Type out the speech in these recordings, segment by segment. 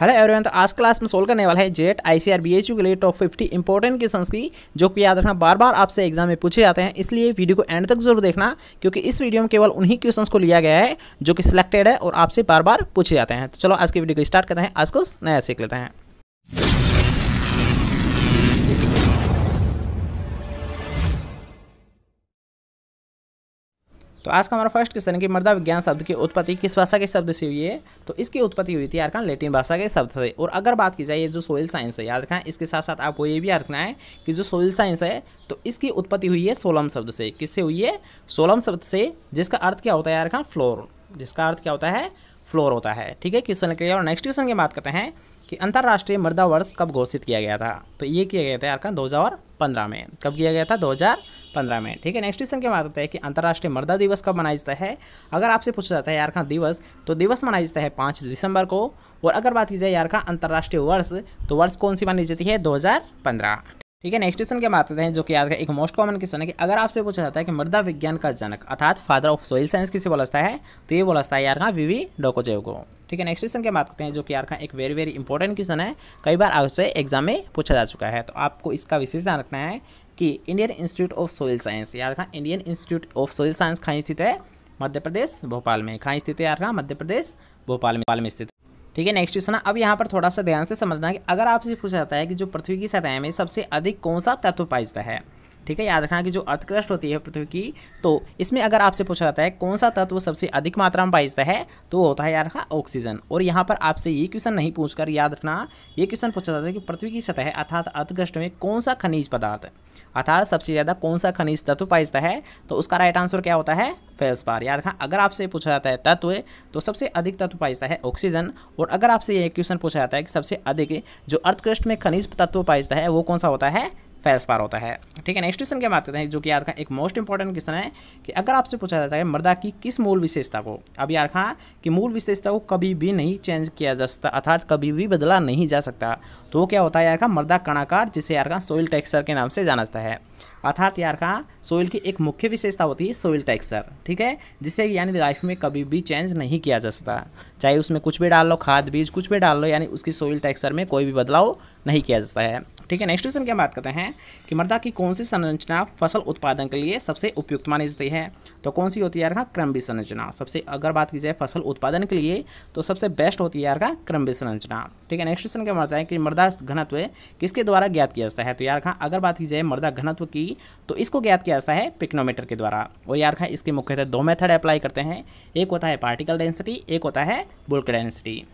hello everyone तो आज class में सोल्व करने वाला है जेट आईसीआर बीएचयू के लिए टॉप 50 इंपॉर्टेंट क्वेश्चंस की जो कि याद रखना बार बार आपसे एग्जाम में पूछे जाते हैं इसलिए वीडियो को एंड तक जरूर देखना क्योंकि इस वीडियो में केवल उन्हीं क्वेश्चंस को लिया गया है जो कि सिलेक्टेड है और आपसे बार बार पूछे जाते हैं तो चलो आज की वीडियो को स्टार्ट करते हैं आज को नया सीख लेते हैं तो आज का हमारा फर्स्ट क्वेश्चन है कि मृदा विज्ञान शब्द की उत्पत्ति किस भाषा के शब्द से हुई है तो इसकी उत्पत्ति हुई थी यारखंड लेटिन भाषा के शब्द से और अगर बात की जाए ये जो सोयल साइंस है याद रखना है इसके साथ साथ आपको ये भी याद रखना है कि जो सोयल साइंस है तो इसकी उत्पत्ति हुई है सोलम शब्द से किससे हुई है सोलम शब्द से जिसका अर्थ क्या होता है यार फ्लोर जिसका अर्थ क्या होता है फ्लोर होता है ठीक है क्वेश्चन के और नेक्स्ट क्वेश्चन की बात करते हैं कि अंतर्राष्ट्रीय मृदा वर्ष कब घोषित किया गया था तो ये किया गया था यार का दो 2015 में कब किया गया था 2015 में ठीक है नेक्स्ट क्वेश्चन क्या आता है कि अंतर्राष्ट्रीय मर्दा दिवस कब मनाया जाता है अगर आपसे पूछा जाता है यार खां दिवस तो दिवस मनाया जाता है पाँच दिसंबर को और अगर बात की जाए यार का अंतर्राष्ट्रीय वर्ष तो वर्ष कौन सी मानी जाती है दो ठीक है नेक्स्ट क्वेश्चन के बात करते हैं जो कि आज का एक मोस्ट कॉमन क्वेश्चन है कि अगर आपसे पूछा जाता है कि मृदा विज्ञान का जनक अर्थात फादर ऑफ सोइल साइंस किसे बोला जाता है तो ये बोला जाता है यार का वी वी डोकोजेव को ठीक है नेक्स्ट क्वेश्चन के बात करते हैं जो कि यार का एक वेरी वेरी इंपॉर्टेंट क्वेश्चन है कई बार आपसे एग्जाम में पूछा जा चुका है तो आपको इसका विशेष ध्यान रखना है कि Indian Institute of Soil Science यार का Indian Institute of Soil Science कहाँ स्थित है मध्य प्रदेश भोपाल में कहाँ स्थित है यार का मध्य प्रदेश भोपाल में में स्थित ठीक है नेक्स्ट क्वेश्चन अब यहाँ पर थोड़ा सा ध्यान से समझना कि अगर आपसे पूछा जाता है कि जो पृथ्वी की सतह में सबसे अधिक कौन सा तत्व पाइजता है ठीक है याद रखना कि जो अर्थक्रस्ट होती है पृथ्वी की तो इसमें अगर आपसे पूछा जाता है कौन सा तत्व सबसे अधिक मात्रा में जाता है तो होता है याद रखना ऑक्सीजन और यहाँ पर आपसे ये क्वेश्चन नहीं पूछकर याद रखना ये क्वेश्चन पूछा जाता है कि पृथ्वी की सतह अर्थात अर्थक्रस्ट में कौन सा खनिज पदार्थ अर्थात सबसे ज़्यादा कौन सा खनिज तत्व पाइजता है तो उसका राइट आंसर क्या होता है पार याद रखना अगर आपसे पूछा जाता है तत्व तो सबसे अधिक तत्व जाता है ऑक्सीजन और अगर आपसे ये क्वेश्चन पूछा जाता है कि सबसे अधिक जो अर्थक्रस्ट में खनिज तत्व जाता है वो कौन सा होता है फेल्सपार होता है ठीक है नेक्स्ट क्वेश्चन क्या बात करते हैं जो कि यार एक मोस्ट इंपॉर्टेंट क्वेश्चन है कि अगर आपसे पूछा जाता है मृदा की किस मूल विशेषता को अब यार खां कि मूल विशेषता को कभी भी नहीं चेंज किया जा सकता अर्थात कभी भी बदला नहीं जा सकता तो क्या होता है यार मृदा कणाकार जिसे यार खां सोइल टेक्सचर के नाम से जाना जाता है अर्थात यार का सोइल की एक मुख्य विशेषता होती है सोइल टेक्सचर ठीक है जिसे यानी लाइफ में कभी भी चेंज नहीं किया जा सकता चाहे उसमें कुछ भी डाल लो खाद बीज कुछ भी डाल लो यानी उसकी सोइल टेक्सचर में कोई भी बदलाव नहीं किया जाता है ठीक है नेक्स्ट क्वेश्चन की हम बात करते हैं कि मृदा की कौन सी संरचना फसल उत्पादन के लिए सबसे उपयुक्त मानी जाती है तो कौन सी होती है यार क्रमबी संरचना सबसे अगर बात की जाए फसल उत्पादन के लिए तो सबसे बेस्ट होती है यार क्रमबी संरचना ठीक है नेक्स्ट क्वेश्चन क्या बताते हैं कि मृदा घनत्व किसके द्वारा ज्ञात किया जाता है तो यार अगर बात की जाए मृदा घनत्व की तो इसको ज्ञात किया जाता है पिक्नोमीटर के द्वारा और यार इसके मुख्यतः दो मेथड अप्लाई करते हैं एक होता है पार्टिकल डेंसिटी एक होता है बुल्क डेंसिटी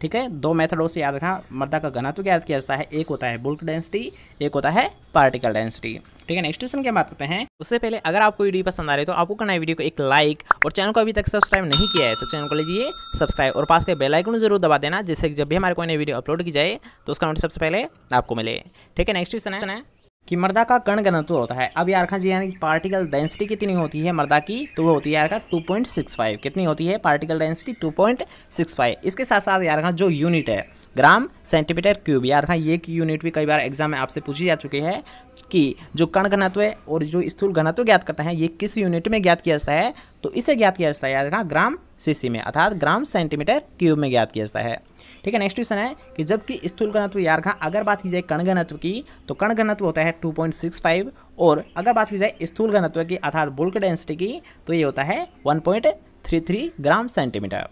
ठीक है दो मेथडों से याद रखना मृदा का घनत्व ज्ञात किया जाता है एक होता है बुल्क डेंसिटी एक होता है पार्टिकल डेंसिटी ठीक है नेक्स्ट क्वेश्चन की बात करते हैं उससे पहले अगर आपको वीडियो पसंद आ रही है तो आपको करना है वीडियो को एक लाइक और चैनल को अभी तक सब्सक्राइब नहीं किया है तो चैनल को लीजिए सब्सक्राइब और पास के बेलाइकन जरूर दबा देना जिससे जब भी हमारे कोई नई वीडियो अपलोड की जाए तो उसका नोटिस सबसे पहले आपको मिले ठीक है नेक्स्ट क्वेश्चन है कि मर्दा का कण घनत्व होता है अब यार जी यानी पार्टिकल डेंसिटी कितनी होती है मर्दा की तो वो होती है यार का 2.65 कितनी होती है पार्टिकल डेंसिटी 2.65 इसके साथ साथ यार जो यूनिट है ग्राम सेंटीमीटर क्यूब यार ये यूनिट भी कई बार एग्जाम में आपसे पूछी जा चुकी है कि जो कण घनत्व और जो स्थूल घनत्व ज्ञात करते हैं ये किस यूनिट में ज्ञात किया जाता है तो इसे ज्ञात किया जाता है यार ग्राम सीसी में अर्थात ग्राम सेंटीमीटर क्यूब में ज्ञात किया जाता है ठीक है नेक्स्ट क्वेश्चन है कि जबकि स्थूल घनत्व यार का अगर बात की जाए कण घनत्व की तो कण घनत्व होता है 2.65 और अगर बात की जाए स्थूल घनत्व की अर्थात बुल्क डेंसिटी की तो ये होता है 1.33 gram centimetre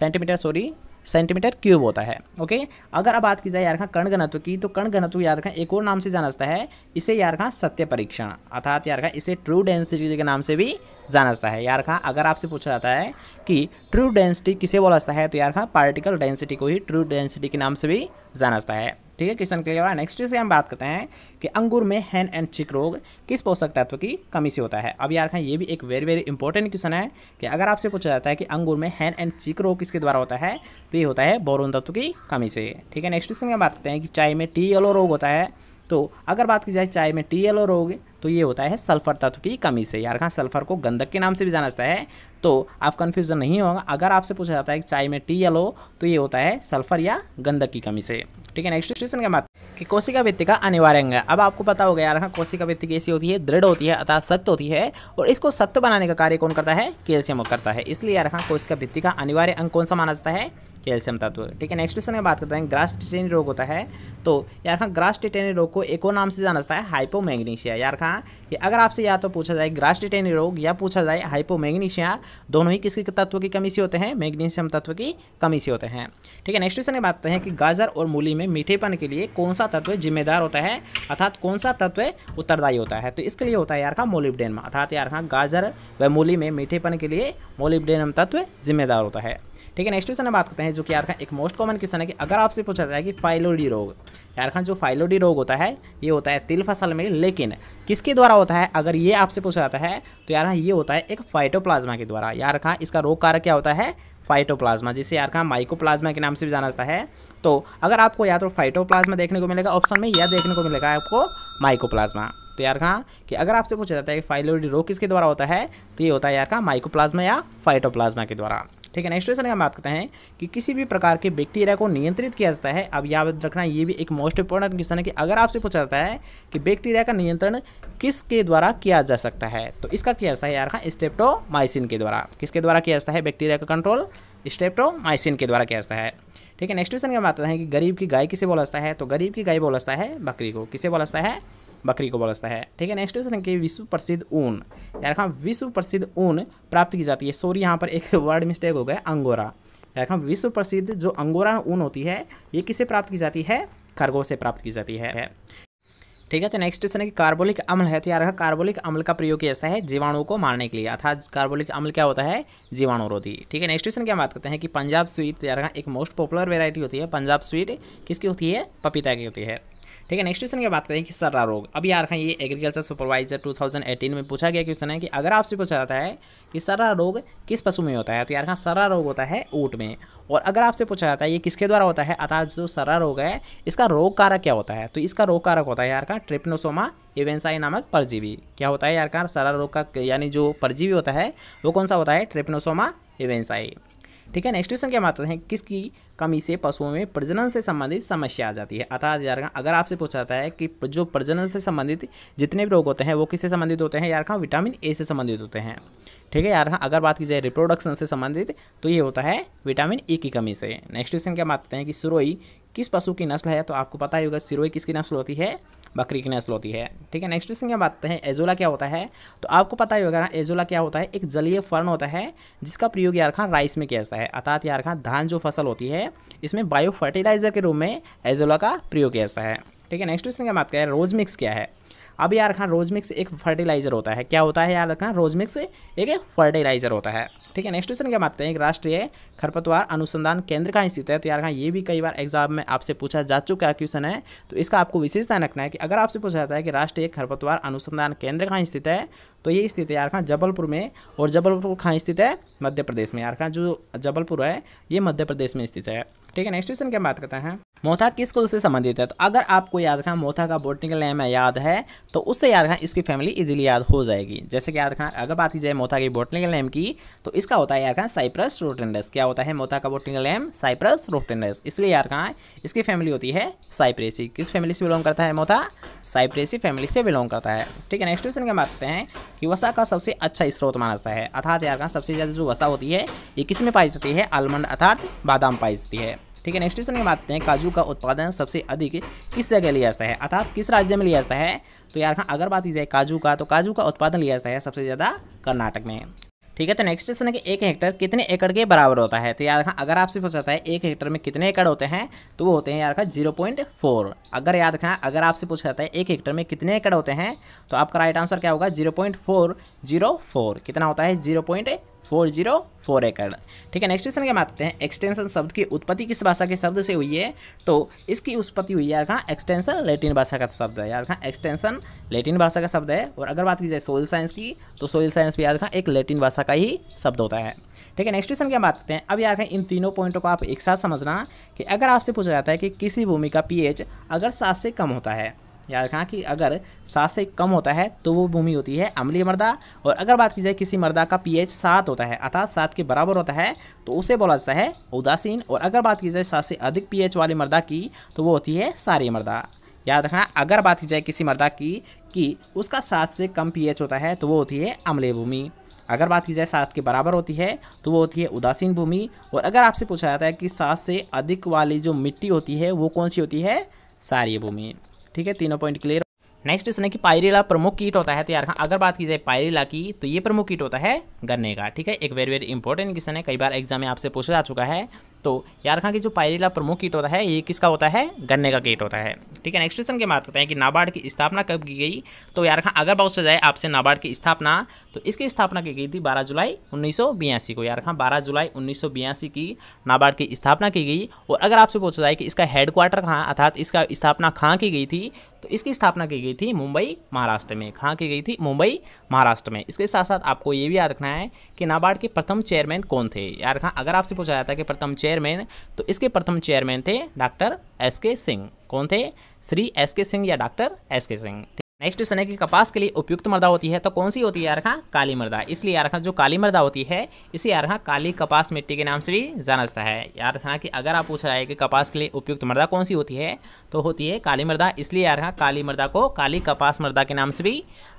centimetre sorry centimetre cube होता है ओके अगर अब बात की जाए यार खां कर्ण घनत्व की तो कर्ण घनत्व याद रखना एक और नाम से जाना जाता है इसे यार खां सत्य परीक्षण अर्थात यार खां इसे ट्रू डेंसिटी के नाम से भी जाना जाता है यार खां अगर आपसे पूछा जाता है कि ट्रू डेंसिटी किसे बोला जाता है तो यार खां पार्टिकल डेंसिटी को ही ट्रू डेंसिटी के नाम से भी जाना जाता है ठीक है क्वेश्चन क्लियर है नेक्स्ट से हम बात करते हैं कि अंगूर में हैन एंड चिक रोग किस पोषक तत्व की कमी से होता है अब यार खान ये भी एक वेरी वेरी इंपॉर्टेंट क्वेश्चन है कि अगर आपसे पूछा जाता है कि अंगूर में हैन एंड चिक रोग किसके द्वारा होता है तो ये होता है बोरोन तत्व की कमी से ठीक है नेक्स्ट क्वेश्चन हम बात करते हैं कि चाय में टी येलो रोग होता है तो अगर बात की जाए चाय में टी एल रहोगे तो ये होता है सल्फर तत्व की कमी से यार कहाँ सल्फर को गंधक के नाम से भी जाना जाता है तो आप कन्फ्यूज़न नहीं होगा अगर आपसे पूछा जाता है कि चाय में टी एल तो ये होता है सल्फर या गंधक की कमी से ठीक है नेक्स्ट क्वेश्चन के बात कि कोशिका का अनिवार्य अंग है अब आपको पता होगा यार हाँ, कोशिका भित्तिका ऐसी होती है दृढ़ होती है अर्थात सख्त होती है और इसको सख्त बनाने का कार्य कौन करता है कैल्शियम करता है इसलिए यार हाँ, कोशिका भित्ति का अनिवार्य अंग कौन सा माना जाता है कैल्शियम तत्व ठीक है नेक्स्ट क्वेश्चन में बात करते हैं ग्रास टिटेनी रोग होता है तो यार खां ग्रास टिटेनी रोग को एक और नाम से जाना जाता है हाइपोमैग्नीशिया यार कहाँ कि अगर आपसे या तो पूछा जाए ग्रास टिटेनी रोग या पूछा जाए हाइपोमैग्नीशिया दोनों ही किसी तत्व की कमी से होते हैं मैग्नीशियम तत्व की कमी से होते हैं ठीक है नेक्स्ट क्वेश्चन में बात करते हैं कि गाजर और मूली में मीठेपन के लिए कौन सा तत्व जिम्मेदार होता है अर्थात कौन सा तत्व उत्तरदायी होता है तो इसके लिए होता है यार खां मोलिब्डेनम अर्थात यार खां गाजर व मूली में मीठेपन के लिए मोलिबडेनम तत्व जिम्मेदार होता है ठीक है नेक्स्ट क्वेश्चन में बात करते हैं जो कि यार खान एक मोस्ट कॉमन क्वेश्चन है कि अगर आपसे पूछा जाए कि फाइलोडी रोग यार खान जो फाइलोडी रोग होता है ये होता है तिल फसल में लेकिन किसके द्वारा होता है अगर ये आपसे पूछा जाता है तो यार ये होता है एक फाइटोप्लाज्मा के द्वारा यार खान इसका रोग कारक क्या होता है फाइटोप्लाज्मा जिसे यार कहा माइकोप्लाज्मा के नाम से भी जाना जाता है तो अगर आपको या तो फाइटोप्लाज्मा देखने को मिलेगा ऑप्शन में या देखने को मिलेगा आपको माइकोप्लाज्मा तो यार कहाँ कि अगर आपसे पूछा जाता है कि फाइलोडी रोग किसके द्वारा होता है तो ये होता है यार कहाँ माइकोप्लाज्मा या फाइटोप्लाज्मा के द्वारा ठीक है नेक्स्ट क्वेश्चन हम बात करते हैं कि किसी भी प्रकार के बैक्टीरिया को नियंत्रित किया जाता है अब याद रखना ये भी एक मोस्ट इंपॉर्टेंट क्वेश्चन है कि अगर आपसे पूछा जाता है कि बैक्टीरिया का नियंत्रण किसके द्वारा किया जा सकता है तो इसका किया जाता है यार का स्टेप्टोमाइसिन के द्वारा किसके द्वारा किया जाता है बैक्टीरिया का कंट्रोल स्टेप्टोमाइसिन के द्वारा किया जाता है ठीक है नेक्स्ट क्वेश्चन हम बात करते हैं कि गरीब की गाय किसे बोला है तो गरीब की गाय बोला है बकरी को किसे बोला है बकरी को बोलता है ठीक है नेक्स्ट क्वेश्चन कि विश्व प्रसिद्ध ऊन यार रखा विश्व प्रसिद्ध ऊन प्राप्त की जाती है सॉरी यहाँ पर एक वर्ड मिस्टेक हो गया अंगोरा रखा विश्व प्रसिद्ध जो अंगोरा ऊन होती है ये किससे प्राप्त की जाती है खरगोश से प्राप्त की जाती है ठीक है तो नेक्स्ट क्वेश्चन है कि कार्बोलिक अम्ल है तो यार कार्बोलिक अम्ल का प्रयोग किया जाता है जीवाणु को मारने के लिए अर्थात कार्बोलिक अम्ल क्या होता है जीवाणुरोधी ठीक है नेक्स्ट क्वेश्चन क्या बात करते हैं कि पंजाब स्वीट तो यार एक मोस्ट पॉपुलर वेरायटी होती है पंजाब स्वीट किसकी होती है पपीता की होती है ठीक है नेक्स्ट क्वेश्चन की बात करें कि सर्रा रोग अभी यार खां ये एग्रीकल्चर सुपरवाइजर 2018 में पूछा गया क्वेश्चन है कि अगर आपसे पूछा जाता है कि सर्रा रोग किस पशु में होता है तो यार सर्रा रोग होता है ऊँट में और अगर आपसे पूछा जाता है ये किसके द्वारा होता है अर्थात जो सर्रा रोग है इसका रोग कारक क्या होता है तो इसका रोग कारक होता है यार का ट्रिप्नोसोमा इवेंसाई नामक परजीवी क्या होता है यार का सर्रा रोग का यानी जो परजीवी होता है वो कौन सा होता है ट्रिप्नोसोमा इवेंसाई ठीक है नेक्स्ट क्वेश्चन क्या मानते हैं किसकी कमी से पशुओं में प्रजनन से संबंधित समस्या आ जाती है अर्थात यार अगर आपसे पूछा जाता है कि जो प्रजनन से संबंधित जितने भी रोग होते हैं वो किससे संबंधित होते हैं यार विटामिन ए से संबंधित होते हैं ठीक है यार अगर बात की जाए रिप्रोडक्शन से संबंधित तो ये होता है विटामिन ए की कमी से नेक्स्ट क्वेश्चन क्या मानते हैं कि सिरोई किस पशु की नस्ल है तो आपको पता ही होगा सिरोई किसकी नस्ल होती है बकरी की नस्ल होती है ठीक है नेक्स्ट क्वेश्चन क्या बात है एजोला क्या होता है तो आपको पता ही होगा ना एजोला क्या होता है एक जलीय फर्न होता है जिसका प्रयोग यार खां राइस में किया जाता है अर्थात यार खां धान जो फसल होती है इसमें बायो फर्टिलाइजर के रूप में एजोला का प्रयोग किया जाता है ठीक है नेक्स्ट क्वेश्चन क्या बात करें रोज मिक्स क्या है अब यार खान रोज मिक्स एक फर्टिलाइज़र होता है क्या होता है यार रखना रोज मिक्स एक फर्टिलाइज़र होता है ठीक है नेक्स्ट क्वेश्चन क्या मानते हैं एक राष्ट्रीय खरपतवार अनुसंधान केंद्र कहाँ स्थित है तो यार कहाँ ये भी कई बार एग्जाम में आपसे पूछा जा चुका क्वेश्चन है तो इसका आपको विशेष ध्यान रखना है कि अगर आपसे पूछा जाता है कि राष्ट्रीय खरपतवार अनुसंधान केंद्र कहाँ स्थित है तो ये स्थित है यार कहाँ जबलपुर में और जबलपुर कहाँ स्थित है मध्य प्रदेश में यार कहाँ जो जबलपुर है ये मध्य प्रदेश में स्थित है ठीक है नेक्स्ट क्वेश्चन की बात करते हैं मोथा किस कुल से संबंधित है तो अगर आपको याद रखना मोथा का बोटनिकल नेम है याद है तो उससे याद रखना इसकी फैमिली इजीली याद हो जाएगी जैसे कि याद रखना अगर बात की जाए मोथा की बोटनिकल नेम की तो इसका होता है याद रखना साइप्रस रोटेंडस क्या होता है मोथा का बोटनिकल नेम साइप्रस रोटेंडस इसलिए याद रखना इसकी फैमिली होती है साइप्रेसी किस फैमिली से बिलोंग करता है मोथा साइप्रेसी फैमिली से बिलोंग करता है ठीक है नेक्स्ट क्वेश्चन क्या करते हैं कि वसा का सबसे अच्छा स्रोत माना जाता है अर्थात याद रखना सबसे ज़्यादा जो वसा होती है ये किस में पाई जाती है आलमंड अर्थात बादाम पाई जाती है ठीक है नेक्स्ट क्वेश्चन बात करते हैं काजू का उत्पादन सबसे अधिक किस जगह लिया जाता है अर्थात किस राज्य में लिया जाता है तो यार हाँ अगर बात की जाए काजू का तो काजू का उत्पादन लिया जाता है सबसे ज़्यादा कर्नाटक में ठीक है तो नेक्स्ट क्वेश्चन है कि एक हेक्टर कितने एकड़ के बराबर होता है तो यार रखा हाँ, अगर आपसे पूछा जाता है एक हेक्टर में कितने एकड़ होते हैं तो वो होते हैं यार रखा जीरो पॉइंट फोर अगर याद रखना अगर आपसे पूछा जाता है एक हेक्टर में कितने एकड़ होते हैं तो आपका राइट आंसर क्या होगा zero point four zero four कितना होता है zero point four zero four एकड़ ठीक है नेक्स्ट क्वेश्चन क्या मानते हैं एक्सटेंशन शब्द की उत्पत्ति किस भाषा के शब्द से हुई है तो इसकी उत्पत्ति हुई है यार कहाँ एक्सटेंशन लेटिन भाषा का शब्द है यार कहाँ एक्सटेंशन लेटिन भाषा का शब्द है और अगर बात की जाए सोयल साइंस की तो सोयल साइंस भी याद रखा एक लेटिन भाषा का ही शब्द होता है ठीक है नेक्स्ट क्वेश्चन क्या बात करते हैं अब यार इन तीनों पॉइंटों को आप एक साथ समझना कि अगर आपसे पूछा जाता है कि किसी भूमि का पी अगर सात से कम होता है याद रखना कि अगर सात से कम होता है तो वो भूमि होती है अम्लीय मृदा और अगर बात की जाए किसी मृदा का पीएच सात होता है अर्थात सात के बराबर होता है तो उसे बोला जाता है उदासीन और अगर बात की जाए सात से अधिक पीएच वाली मृदा की तो वो होती है सारी मृदा याद रखना अगर बात की जाए किसी मृदा की कि उसका सात से कम पी होता है तो वो होती है अम्लीय भूमि अगर बात की जाए सात के बराबर होती है तो वो होती है उदासीन भूमि और अगर आपसे पूछा जाता है कि सात से अधिक वाली जो मिट्टी होती है वो कौन सी होती है सारी भूमि ठीक है तीनों पॉइंट क्लियर नेक्स्ट है कि पायरेला प्रमुख कीट होता है तो यार हाँ, अगर बात की जाए पायरेला की तो ये प्रमुख कीट होता है गन्ने का ठीक है एक वेरी वेरी इंपॉर्टेंट क्वेश्चन है कई बार एग्जाम में आपसे पूछा जा चुका है तो यार खां हाँ, की जो पायरेला प्रमुख कीट होता है ये किसका होता है गन्ने का कीट होता है ठीक है नेक्स्ट क्वेश्चन की बात करते हैं कि नाबार्ड की स्थापना कब की गई तो यार खां अगर बहुत से जाए आपसे नाबार्ड की स्थापना तो इसकी स्थापना की गई थी बारह जुलाई उन्नीस को यार खां बारह जुलाई उन्नीस की नाबार्ड की स्थापना की गई और अगर आपसे पूछा जाए कि इसका हेडक्वार्टर कहाँ अर्थात इसका स्थापना कहाँ की गई थी तो इसकी स्थापना की गई थी मुंबई महाराष्ट्र में कहाँ की गई थी मुंबई महाराष्ट्र में इसके साथ साथ आपको ये भी याद रखना है कि नाबार्ड के प्रथम चेयरमैन कौन थे यार खां अगर आपसे पूछा जाता है कि प्रथम चेयरमैन तो इसके प्रथम चेयरमैन थे डॉक्टर एस के सिंह कौन थे श्री एस के सिंह या डॉक्टर एस के सिंह नेक्स्ट क्वेश्चन है कि कपास के लिए उपयुक्त मृदा होती है तो कौन सी होती है यार काली मृदा इसलिए यार जो काली मृदा होती है इसे यार काली कपास मिट्टी के नाम से भी जाना जाता है यार कि अगर आप पूछ रहा है कि कपास के लिए उपयुक्त मृदा कौन सी होती है तो होती है काली मृदा इसलिए यार काली मृदा को काली कपास मृदा के नाम से भी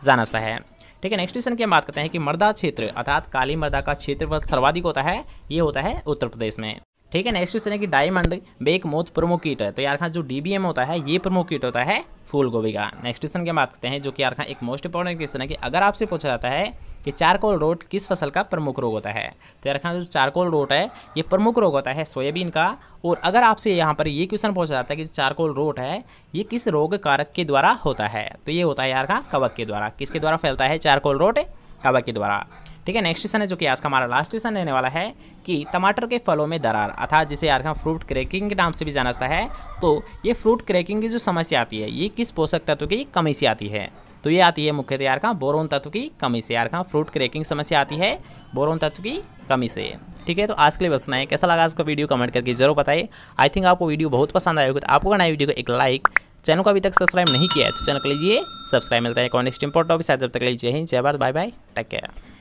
जाना जाता है ठीक है नेक्स्ट क्वेश्चन की हम बात करते हैं कि मर्दा क्षेत्र अर्थात काली मर्दा का क्षेत्र सर्वाधिक होता है ये होता है उत्तर प्रदेश में ठीक है नेक्स्ट क्वेश्चन है कि डायमंड बेक मोथ प्रोमो कीट है तो यार खां जो डीबीएम होता है ये प्रोमो किट होता है फूल गोभी का नेक्स्ट क्वेश्चन की बात करते हैं जो कि यार खां एक मोस्ट इंपॉर्टेंट क्वेश्चन है कि अगर आपसे पूछा जाता है कि चारकोल रोट किस फसल का प्रमुख रोग होता है तो यार खां जो चारकोल रोट है ये प्रमुख रोग होता है सोयाबीन का और अगर आपसे यहाँ पर ये क्वेश्चन पूछा जाता है कि चारकोल रोट है ये किस रोग कारक के द्वारा होता है तो ये होता है यार खां कवक के द्वारा किसके द्वारा फैलता है चारकोल रोट कवक के द्वारा ठीक है नेक्स्ट क्वेश्चन है जो कि आज का हमारा लास्ट क्वेश्चन रहने वाला है कि टमाटर के फलों में दरार अर्थात जिसे यार फ्रूट क्रैकिंग के नाम से भी जाना जाता है तो ये फ्रूट क्रैकिंग की जो समस्या आती है ये किस पोषक तत्व की कमी से आती है तो ये आती है मुख्यतः यार बोरोन तत्व की कमी से यार फ्रूट क्रैकिंग समस्या आती है बोरोन तत्व की कमी से ठीक है तो आज के लिए बस है कैसा लगा आज का वीडियो कमेंट करके जरूर बताइए आई थिंक आपको वीडियो बहुत पसंद आएगा तो आपको बनाए वीडियो को एक लाइक चैनल को अभी तक सब्सक्राइब नहीं किया है तो चैनल कर लीजिए सब्सक्राइब मिलता है नेक्स्ट इंपोर्ट टॉपिक जब तक लीजिए जय हिंद जय Bharat bye bye take care